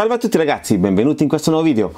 Salve a tutti ragazzi, benvenuti in questo nuovo video.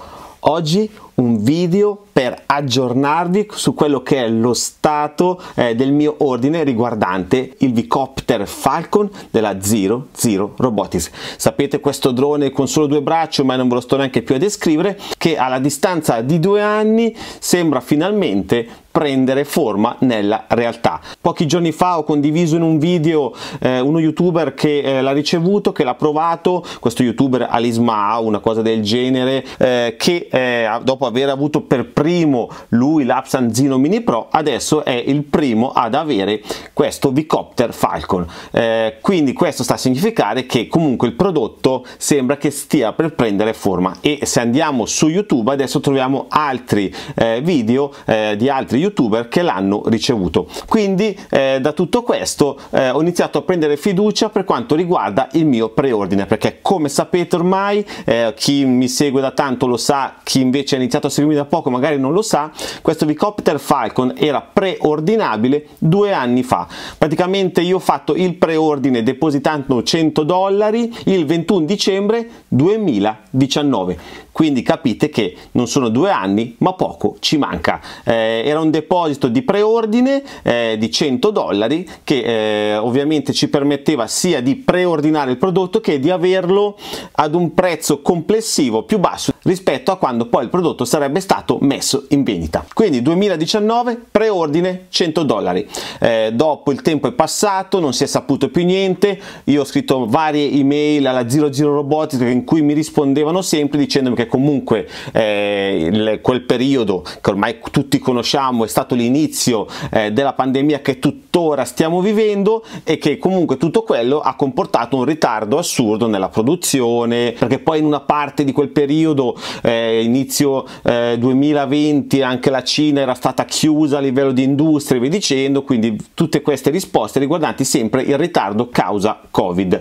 Oggi un video per aggiornarvi su quello che è lo stato eh, del mio ordine riguardante il Vicopter Falcon della Zero Zero Robotics. Sapete questo drone con solo due braccia, ma non ve lo sto neanche più a descrivere, che alla distanza di due anni sembra finalmente prendere forma nella realtà. Pochi giorni fa ho condiviso in un video eh, uno youtuber che eh, l'ha ricevuto, che l'ha provato, questo youtuber Alisma, una cosa del genere, eh, che eh, dopo aver avuto per primo lui l'Apsan Zino Mini Pro, adesso è il primo ad avere questo Vicopter Falcon. Eh, quindi questo sta a significare che comunque il prodotto sembra che stia per prendere forma e se andiamo su YouTube adesso troviamo altri eh, video di altri youtuber che l'hanno ricevuto. Quindi eh, da tutto questo eh, ho iniziato a prendere fiducia per quanto riguarda il mio preordine perché come sapete ormai eh, chi mi segue da tanto lo sa, chi invece ha iniziato a seguirmi da poco magari non lo sa, questo Vicopter Falcon era preordinabile due anni fa. Praticamente io ho fatto il preordine depositando 100 dollari il 21 dicembre 2019 quindi capite che non sono due anni ma poco ci manca eh, era un deposito di preordine eh, di 100 dollari che eh, ovviamente ci permetteva sia di preordinare il prodotto che di averlo ad un prezzo complessivo più basso rispetto a quando poi il prodotto sarebbe stato messo in vendita quindi 2019 preordine 100 dollari eh, dopo il tempo è passato non si è saputo più niente io ho scritto varie email alla 00 robotica in cui mi rispondevano sempre dicendomi che perché comunque eh, il, quel periodo che ormai tutti conosciamo è stato l'inizio eh, della pandemia che tuttora stiamo vivendo e che comunque tutto quello ha comportato un ritardo assurdo nella produzione perché poi in una parte di quel periodo eh, inizio 2020 eh, anche la Cina era stata chiusa a livello di industria vi dicendo quindi tutte queste risposte riguardanti sempre il ritardo causa covid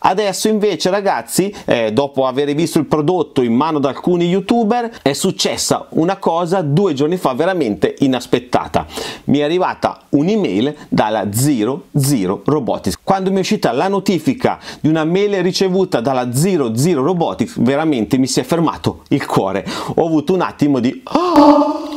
adesso invece ragazzi eh, dopo aver visto il prodotto in mano da alcuni youtuber è successa una cosa due giorni fa veramente inaspettata. Mi è arrivata un'email dalla 00 Robotics. Quando mi è uscita la notifica di una mail ricevuta dalla 00 Robotics, veramente mi si è fermato il cuore. Ho avuto un attimo di...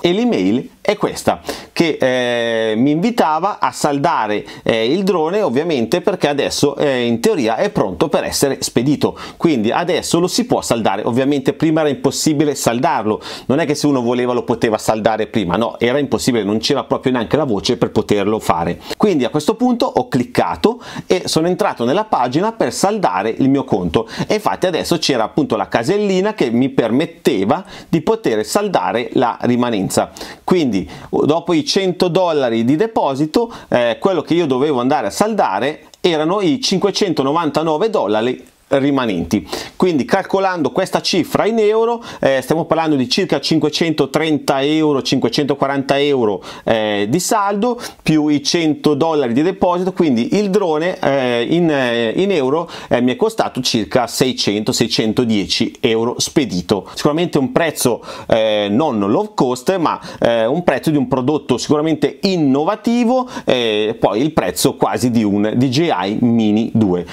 E l'email è questa che eh, mi invitava a saldare eh, il drone ovviamente perché adesso eh, in teoria è pronto per essere spedito quindi adesso lo si può saldare ovviamente prima era impossibile saldarlo non è che se uno voleva lo poteva saldare prima no era impossibile non c'era proprio neanche la voce per poterlo fare quindi a questo punto ho cliccato e sono entrato nella pagina per saldare il mio conto e infatti adesso c'era appunto la casellina che mi permetteva di poter saldare la rimanenza quindi quindi dopo i 100 dollari di deposito eh, quello che io dovevo andare a saldare erano i 599 dollari rimanenti quindi calcolando questa cifra in euro eh, stiamo parlando di circa 530 euro 540 euro eh, di saldo più i 100 dollari di deposito quindi il drone eh, in, eh, in, euro eh, mi è costato circa 600 610 euro spedito sicuramente un prezzo eh, non low cost ma un prezzo di un prodotto sicuramente innovativo e poi il prezzo quasi di un DJI Mini 2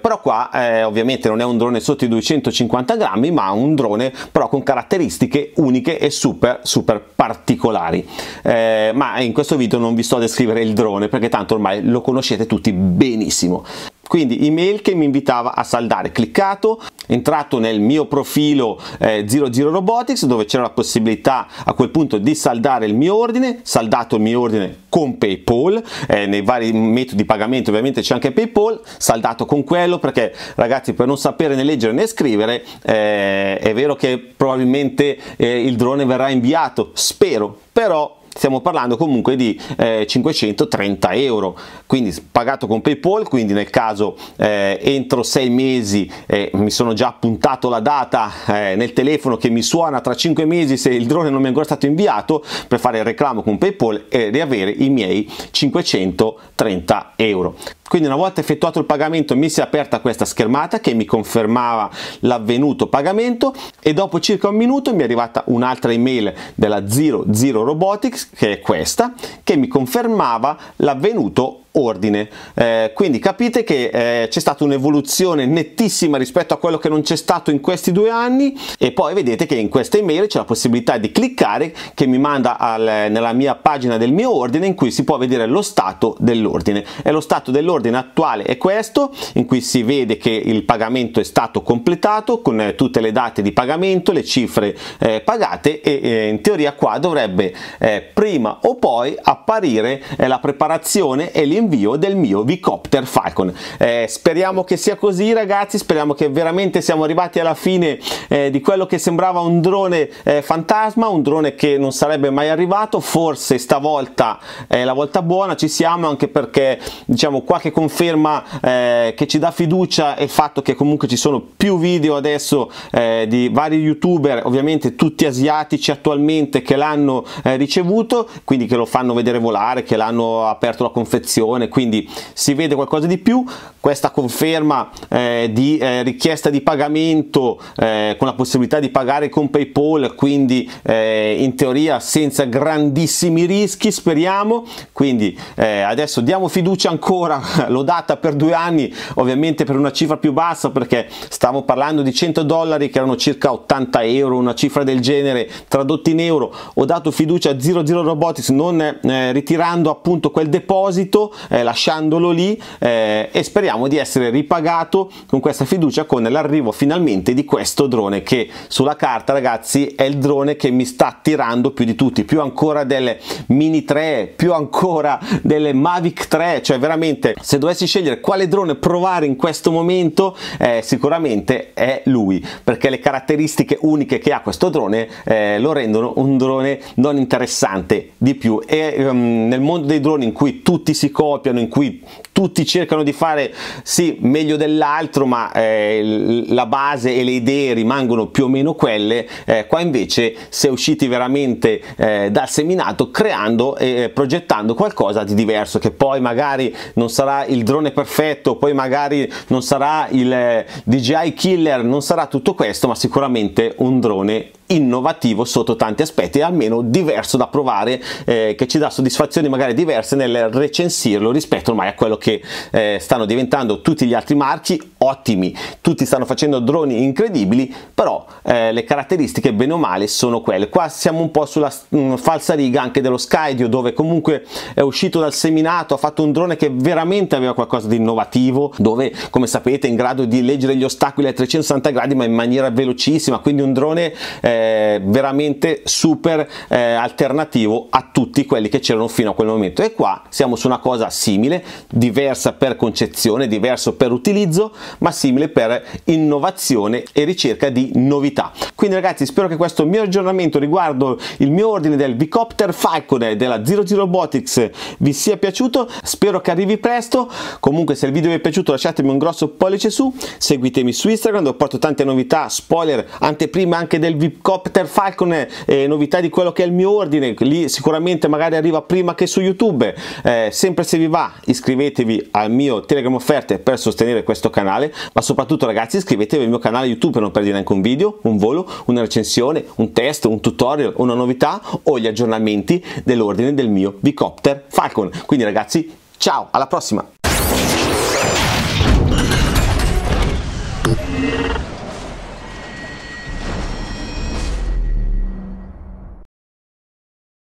però qua eh, ovviamente non è un drone sotto i 250 grammi ma un drone però con caratteristiche uniche e super super particolari eh, ma in questo video non vi sto a descrivere il drone perché tanto ormai lo conoscete tutti benissimo quindi email che mi invitava a saldare cliccato entrato nel mio profilo eh, 00 robotics dove c'era la possibilità a quel punto di saldare il mio ordine saldato il mio ordine con paypal eh, nei vari metodi di pagamento ovviamente c'è anche paypal saldato con quello perché ragazzi per non sapere né leggere né scrivere eh, è vero che probabilmente eh, il drone verrà inviato spero però stiamo parlando comunque di eh, 530 euro quindi pagato con paypal quindi nel caso eh, entro sei mesi eh, mi sono già puntato la data eh, nel telefono che mi suona tra cinque mesi se il drone non mi è ancora stato inviato per fare il reclamo con paypal e riavere i miei 530 euro quindi una volta effettuato il pagamento mi si è aperta questa schermata che mi confermava l'avvenuto pagamento e dopo circa un minuto mi è arrivata un'altra email della 00 Robotics che è questa che mi confermava l'avvenuto pagamento ordine. Eh, quindi capite che eh, c'è stata un'evoluzione nettissima rispetto a quello che non c'è stato in questi due anni e poi vedete che in questa email c'è la possibilità di cliccare che mi manda al, nella mia pagina del mio ordine in cui si può vedere lo stato dell'ordine. E lo stato dell'ordine attuale è questo in cui si vede che il pagamento è stato completato con eh, tutte le date di pagamento, le cifre eh, pagate e eh, in teoria qua dovrebbe eh, prima o poi apparire la preparazione e l'invio l'invio del mio Vicopter Falcon. Eh, speriamo che sia così ragazzi, speriamo che veramente siamo arrivati alla fine eh, di quello che sembrava un drone eh, fantasma, un drone che non sarebbe mai arrivato, forse stavolta è la volta buona, ci siamo anche perché diciamo qualche conferma eh, che ci dà fiducia è il fatto che comunque ci sono più video adesso eh, di vari youtuber, ovviamente tutti asiatici attualmente che l'hanno eh, ricevuto, quindi che lo fanno vedere volare, che l'hanno aperto la confezione posizione, quindi si vede qualcosa di più, questa conferma eh, di eh, richiesta di pagamento eh, con la possibilità di pagare con PayPal, quindi eh, in teoria senza grandissimi rischi, speriamo, quindi eh, adesso diamo fiducia ancora, l'ho data per due anni, ovviamente per una cifra più bassa perché stavamo parlando di 100 dollari che erano circa 80 euro, una cifra del genere tradotti in euro, ho dato fiducia a 00 Robotics non eh, ritirando appunto quel deposito eh, lasciandolo lì eh, e speriamo di essere ripagato con questa fiducia con l'arrivo finalmente di questo drone che sulla carta ragazzi è il drone che mi sta attirando più di tutti, più ancora delle Mini 3, più ancora delle Mavic 3, cioè veramente se dovessi scegliere quale drone provare in questo momento eh, sicuramente è lui perché le caratteristiche uniche che ha questo drone eh, lo rendono un drone non interessante di più e um, nel mondo dei droni in cui tutti si coprono copiano, in cui tutti cercano di fare sì meglio dell'altro, ma eh, la base e le idee rimangono più o meno quelle, eh, qua invece si è usciti veramente eh, dal seminato creando e eh, progettando qualcosa di diverso che poi magari non sarà il drone perfetto, poi magari non sarà il eh, DJI killer, non sarà tutto questo, ma sicuramente un drone innovativo sotto tanti aspetti, almeno diverso da provare, eh, che ci dà soddisfazioni magari diverse nel recensirlo rispetto ormai a quello che eh, stanno diventando tutti gli altri marchi ottimi, tutti stanno facendo droni incredibili, però eh, le caratteristiche bene o male sono quelle. Qua siamo un po' sulla mh, mm, falsa riga anche dello Skydio dove comunque è uscito dal seminato, ha fatto un drone che veramente aveva qualcosa di innovativo, dove come sapete è in grado di leggere gli ostacoli a 360 gradi ma in maniera velocissima, quindi un drone eh, veramente super eh, alternativo a tutti quelli che c'erano fino a quel momento. E qua siamo su una cosa simile, diversa per concezione, diverso per utilizzo, ma simile per innovazione e ricerca di novità. Quindi ragazzi spero che questo mio aggiornamento riguardo il mio ordine del Vicopter Falcon della 00 Robotics vi sia piaciuto, spero che arrivi presto, comunque se il video vi è piaciuto lasciatemi un grosso pollice su, seguitemi su Instagram dove porto tante novità, spoiler, anteprima anche del Vicopter Falcone, eh, novità di quello che è il mio ordine, lì sicuramente magari arriva prima che su YouTube, eh, sempre se vi va iscrivetevi al mio Telegram offerte per sostenere questo canale, ma soprattutto ragazzi iscrivetevi al mio canale YouTube per non perdere neanche un video, un volo, una recensione, un test, un tutorial, una novità o gli aggiornamenti dell'ordine del mio bicopter Falcon. Quindi ragazzi, ciao, alla prossima!